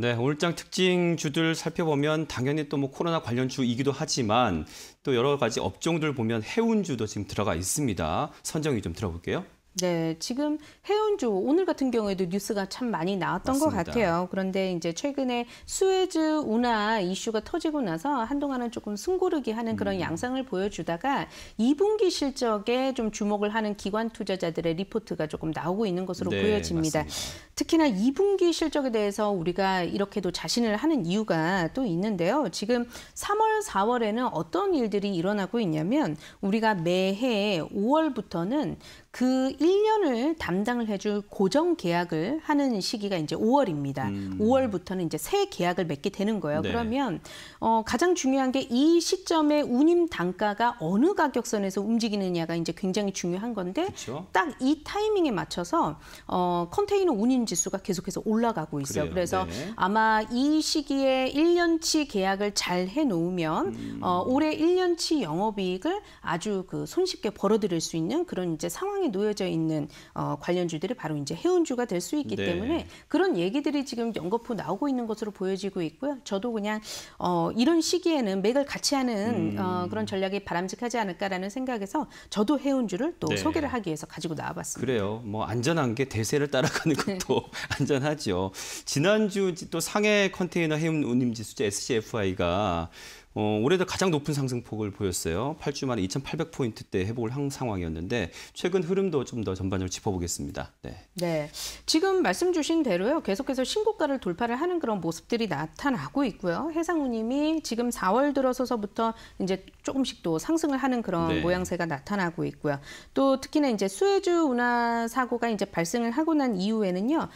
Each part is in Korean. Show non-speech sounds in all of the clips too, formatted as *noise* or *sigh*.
네, 오늘장 특징 주들 살펴보면 당연히 또 뭐 코로나 관련 주이기도 하지만 또 여러 가지 업종들 보면 해운주도 지금 들어가 있습니다. 선정이 좀 들어볼게요. 네, 지금 해운조 오늘 같은 경우에도 뉴스가 참 많이 나왔던 맞습니다. 것 같아요. 그런데 이제 최근에 스웨즈 운하 이슈가 터지고 나서 한동안은 조금 숨고르기 하는 그런 음. 양상을 보여주다가 2분기 실적에 좀 주목을 하는 기관 투자자들의 리포트가 조금 나오고 있는 것으로 네, 보여집니다. 맞습니다. 특히나 2분기 실적에 대해서 우리가 이렇게도 자신을 하는 이유가 또 있는데요. 지금 3월, 4월에는 어떤 일들이 일어나고 있냐면 우리가 매해 5월부터는 그 일년을 담당을 해줄 고정 계약을 하는 시기가 이제 5월입니다. 음. 5월부터는 이제 새 계약을 맺게 되는 거예요. 네. 그러면 어, 가장 중요한 게 이 시점에 운임 단가가 어느 가격선에서 움직이느냐가 이제 굉장히 중요한 건데 딱 이 타이밍에 맞춰서 어, 컨테이너 운임 지수가 계속해서 올라가고 있어요. 그래요. 그래서 네. 아마 이 시기에 1년치 계약을 잘 해놓으면 음. 어, 올해 1년치 영업이익을 아주 그 손쉽게 벌어들일 수 있는 그런 이제 상황이 놓여져 있는 어, 관련주들이 바로 이제 해운주가 될 수 있기 네. 때문에 그런 얘기들이 지금 연거푸 나오고 있는 것으로 보여지고 있고요. 저도 그냥 어, 이런 시기에는 맥을 같이 하는 어, 음. 어, 그런 전략이 바람직하지 않을까라는 생각에서 저도 해운주를 또 네. 소개를 하기 위해서 가지고 나와봤습니다. 그래요. 뭐 안전한 게 대세를 따라가는 네. 것도 *laughs* 안전하죠. 지난주 또 상해 컨테이너 해운 운임 지수제 SCFI가 어, 올해도 가장 높은 상승폭을 보였어요. 8주 만에 2,800포인트대 회복을 한 상황이었는데 최근 흐름도 좀 더 전반적으로 짚어보겠습니다. 네. 네. 지금 말씀 주신 대로요. 계속해서 신고가를 돌파를 하는 그런 모습들이 나타나고 있고요. 해상우님이 지금 4월 들어서서부터 이제 조금씩 또 상승을 하는 그런 네. 모양새가 나타나고 있고요. 또 특히나 이제 수에주 운하 사고가 이제 발생을 하고 난 이후에는요.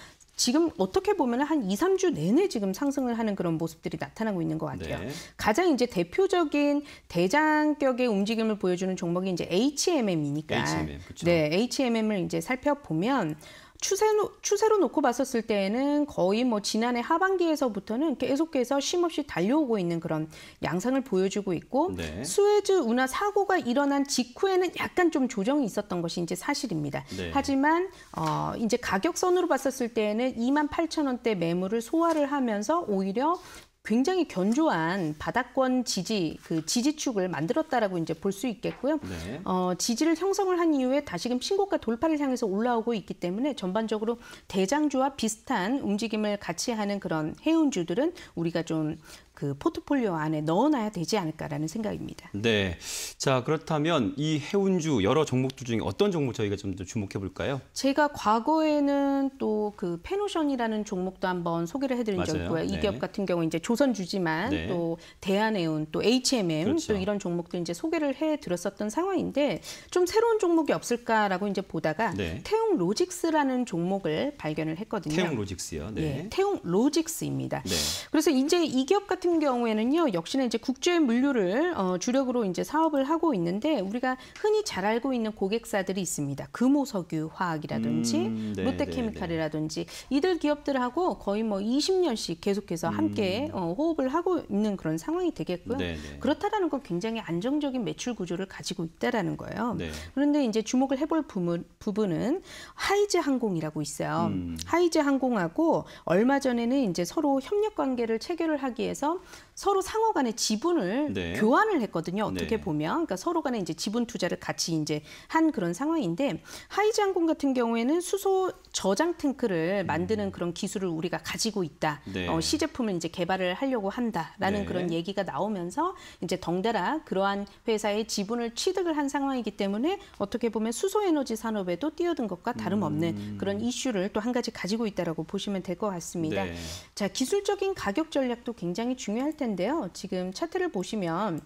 지금 어떻게 보면 한 2, 3주 내내 지금 상승을 하는 그런 모습들이 나타나고 있는 것 같아요. 네. 가장 이제 대표적인 대장격의 움직임을 보여주는 종목이 이제 HMM이니까. HMM, 그렇죠. 네, HMM을 이제 살펴보면 추세로, 추세로 놓고 봤었을 때에는 거의 뭐 지난해 하반기에서부터는 계속해서 쉼없이 달려오고 있는 그런 양상을 보여주고 있고 네. 수에즈 운하 사고가 일어난 직후에는 약간 좀 조정이 있었던 것이 이제 사실입니다. 네. 하지만 어, 이제 가격선으로 봤었을 때에는 2만 8천 원대 매물을 소화를 하면서 오히려 굉장히 견조한 바닥권 지지 그 지지축을 만들었다라고 이제 볼 수 있겠고요. 네. 어, 지지를 형성을 한 이후에 다시금 신고가 돌파를 향해서 올라오고 있기 때문에 전반적으로 대장주와 비슷한 움직임을 같이 하는 그런 해운주들은 우리가 좀그 포트폴리오 안에 넣어놔야 되지 않을까라는 생각입니다. 네. 자 그렇다면 이 해운주 여러 종목들 중에 어떤 종목 저희가 좀 주목해 볼까요? 제가 과거에는 또그 페노션이라는 종목도 한번 소개를 해드린 적이 있고요. 이 네. 기업 같은 경우 이제 조선주지만 네. 또 대한해운 또 HMM 그렇죠. 또 이런 종목들 이제 소개를 해 드렸었던 상황인데 좀 새로운 종목이 없을까라고 이제 보다가 네. 태웅 로직스라는 종목을 발견을 했거든요. 태웅 로직스요. 네. 예, 태웅 로직스입니다. 네. 그래서 이제 이 기업 같은 같은 경우에는요, 역시나 이제 국제 물류를 어, 주력으로 이제 사업을 하고 있는데 우리가 흔히 잘 알고 있는 고객사들이 있습니다. 금호석유화학이라든지 음, 네, 롯데케미칼이라든지 네, 이들 기업들하고 거의 뭐 20년씩 계속해서 함께 음. 어, 호흡을 하고 있는 그런 상황이 되겠고요. 네네. 네. 그렇다라는 건 굉장히 안정적인 매출 구조를 가지고 있다라는 거예요. 네. 그런데 이제 주목을 해 볼 부분, 부분은 하이즈 항공이라고 있어요. 음. 하이즈 항공하고 얼마 전에는 이제 서로 협력 관계를 체결을 하기 위해서 now 서로 상호 간의 지분을 네. 교환을 했거든요. 어떻게 네. 보면 그러니까 서로 간에 이제 지분 투자를 같이 이제 한 그런 상황인데 하이즈 항공 같은 경우에는 수소 저장 탱크를 음. 만드는 음. 그런 기술을 우리가 가지고 있다. 네. 어, 시제품을 이제 개발을 하려고 한다라는 네. 그런 얘기가 나오면서 이제 덩달아 그러한 회사의 지분을 취득을 한 상황이기 때문에 어떻게 보면 수소 에너지 산업에도 뛰어든 것과 다름없는 음. 그런 이슈를 또 한 가지 가지고 있다라고 보시면 될 것 같습니다. 네. 자, 기술적인 가격 전략도 굉장히 중요할 때. 텐데요. 지금 차트를 보시면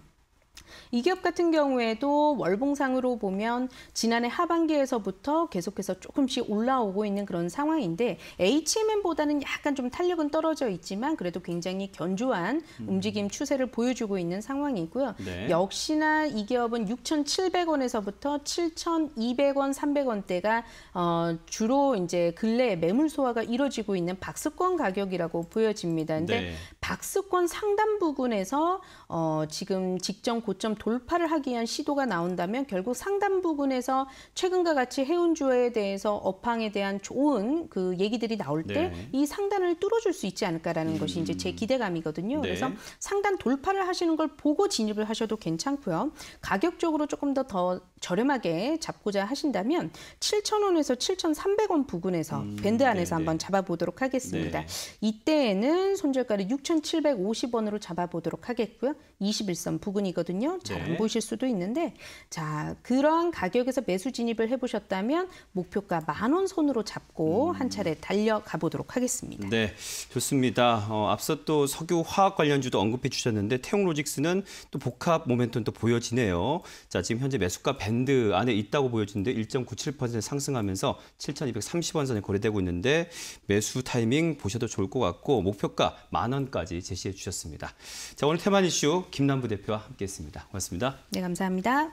이 기업 같은 경우에도 월봉상으로 보면 지난해 하반기에서부터 계속해서 조금씩 올라오고 있는 그런 상황인데 HMM보다는 약간 좀 탄력은 떨어져 있지만 그래도 굉장히 견조한 음. 움직임 추세를 보여주고 있는 상황이고요. 네. 역시나 이 기업은 6,700원에서부터 7,200원, 300원대가 어, 주로 이제 근래 매물 소화가 이뤄지고 있는 박스권 가격이라고 보여집니다. 근데 네. 박스권 상단 부근에서 어, 지금 직전 고점 돌파를 하기 위한 시도가 나온다면 결국 상단 부근에서 최근과 같이 해운주에 대해서 업황에 대한 좋은 그 얘기들이 나올 때이 네. 상단을 뚫어줄 수 있지 않을까라는 음. 것이 이제 제 기대감이거든요. 네. 그래서 상단 돌파를 하시는 걸 보고 진입을 하셔도 괜찮고요. 가격적으로 조금 더더 더 저렴하게 잡고자 하신다면 7,000원에서 7,300원 부근에서 음, 밴드 안에서 네네. 네. 한번 잡아보도록 하겠습니다. 네. 이때에는 손절가를 6,750원으로 잡아보도록 하겠고요. 21선 부근이거든요. 잘안 네. 보실 수도 있는데 자 그러한 가격에서 매수 진입을 해보셨다면 목표가 만원 선으로 잡고 음. 한 차례 달려가 보도록 하겠습니다. 네, 좋습니다. 어, 앞서 또 석유 화학 관련주도 언급해 주셨는데 태용로직스는 또 복합 모멘텀도 보여지네요. 자 지금 현재 매수가 밴드 안에 있다고 보여지는데 1.97% 상승하면서 7,230원 선에 거래되고 있는데 매수 타이밍 보셔도 좋을 것 같고 목표가 만 원까지 제시해 주셨습니다. 자 오늘 테마 이슈 김남부 대표와 함께했습니다. 고맙습니다. 네 감사합니다.